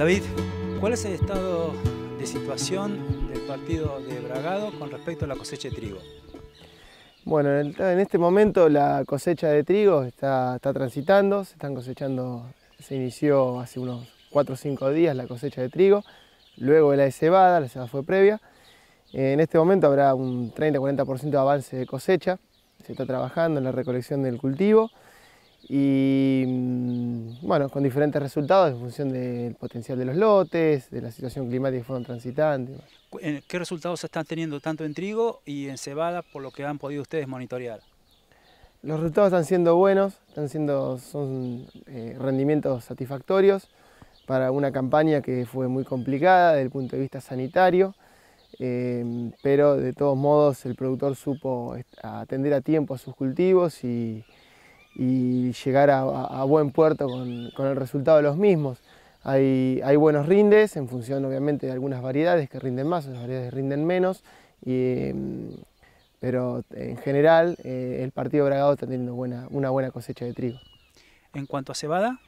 David, ¿cuál es el estado de situación del partido de Bragado con respecto a la cosecha de trigo? Bueno, en, este momento la cosecha de trigo está, transitando, se están cosechando, se inició hace unos 4 o 5 días la cosecha de trigo, luego la de cebada, la cebada fue previa. Eh, en este momento habrá un 30-40% de avance de cosecha, se está trabajando en la recolección del cultivo y mm, bueno, con diferentes resultados en función del potencial de los lotes, de la situación climática que fueron transitantes. Eh, ¿Qué resultados están teniendo tanto en trigo y en cebada por lo que han podido ustedes monitorear? Los resultados están siendo buenos, están siendo, son eh, rendimientos satisfactorios para una campaña que fue muy complicada desde el punto de vista sanitario, eh, pero de todos modos el productor supo atender a tiempo a sus cultivos y, y llegar a, buen puerto con, el resultado de los mismos. Hay, buenos rindes en función obviamente de algunas variedades que rinden más, otras variedades rinden menos, y, em, pero en general eh, el partido Bragado está teniendo una buena cosecha de trigo. En cuanto a cebada,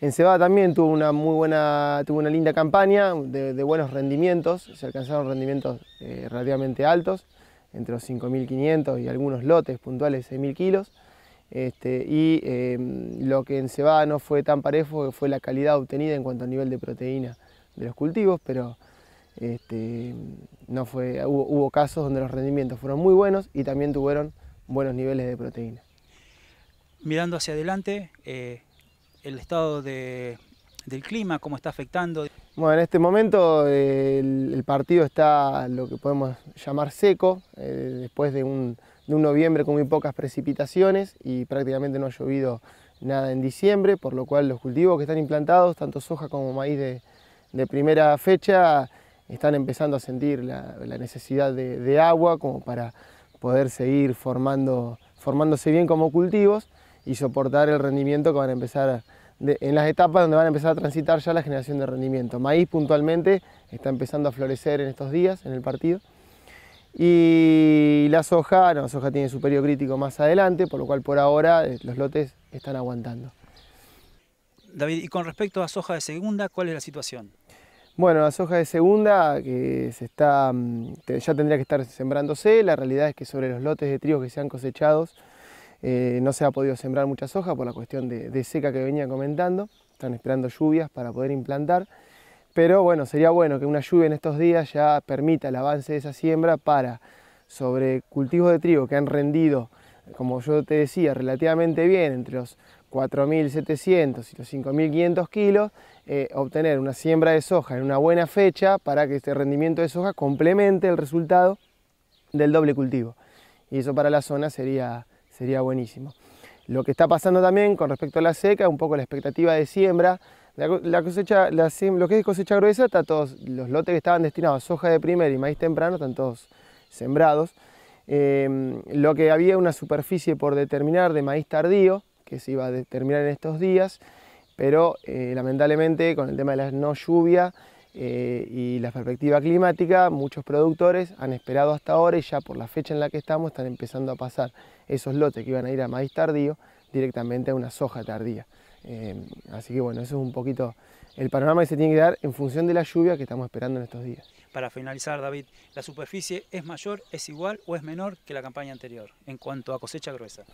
en cebada también tuvo una muy buena, tuvo una linda campaña de, buenos rendimientos, se alcanzaron rendimientos eh, relativamente altos, entre los 5.500 y algunos lotes puntuales de 6.000 kilos. Este, y em, lo que en cebada no fue tan parejo fue la calidad obtenida en cuanto a nivel de proteína de los cultivos, pero este, no fue, hubo, casos donde los rendimientos fueron muy buenos y también tuvieron buenos niveles de proteína. Mirando hacia adelante, eh, el estado de, del clima, cómo está afectando. Bueno, en este momento el, partido está lo que podemos llamar seco, eh, después de un, noviembre con muy pocas precipitaciones y prácticamente no ha llovido nada en diciembre, por lo cual los cultivos que están implantados, tanto soja como maíz de, primera fecha, están empezando a sentir la, necesidad de, agua como para poder seguir formando, formándose bien como cultivos y soportar el rendimiento que van a empezar a en las etapas donde van a empezar a transitar ya la generación de rendimiento. Maíz puntualmente está empezando a florecer en estos días en el partido. Y la soja, la soja tiene su periodo crítico más adelante, por lo cual por ahora eh, los lotes están aguantando. David, y con respecto a soja de segunda, ¿cuál es la situación? Bueno, la soja de segunda que se está, mm, ya tendría que estar sembrándose, la realidad es que sobre los lotes de trigo que se han cosechado... Eh, no se ha podido sembrar mucha soja por la cuestión de, seca que venía comentando. Están esperando lluvias para poder implantar. Pero bueno, sería bueno que una lluvia en estos días ya permita el avance de esa siembra para sobre cultivos de trigo que han rendido, como yo te decía, relativamente bien, entre los 4.700 y los 5.500 kilos, eh, obtener una siembra de soja en una buena fecha para que este rendimiento de soja complemente el resultado del doble cultivo. Y eso para la zona sería, sería buenísimo. Lo que está pasando también con respecto a la seca, un poco la expectativa de siembra, la cosecha, lo que es cosecha gruesa, está todos, los lotes que estaban destinados a soja de primer y maíz temprano están todos sembrados. Em, lo que había una superficie por determinar de maíz tardío, que se iba a determinar en estos días, pero eh, lamentablemente con el tema de la no lluvia eh, y la perspectiva climática, muchos productores han esperado hasta ahora y ya por la fecha en la que estamos están empezando a pasar esos lotes que iban a ir a maíz tardío directamente a una soja tardía. Eh, así que bueno, eso es un poquito el panorama que se tiene que dar en función de la lluvia que estamos esperando en estos días. Para finalizar, David, ¿la superficie es mayor, es igual o es menor que la campaña anterior en cuanto a cosecha gruesa?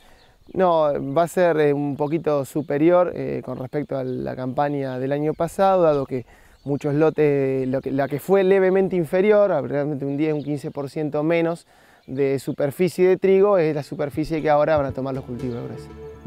No, va a ser eh, un poquito superior con respecto a la campaña del año pasado, dado que muchos lotes, la que fue levemente inferior, realmente un 10, un 15% menos de superficie de trigo, es la superficie que ahora van a tomar los cultivadores.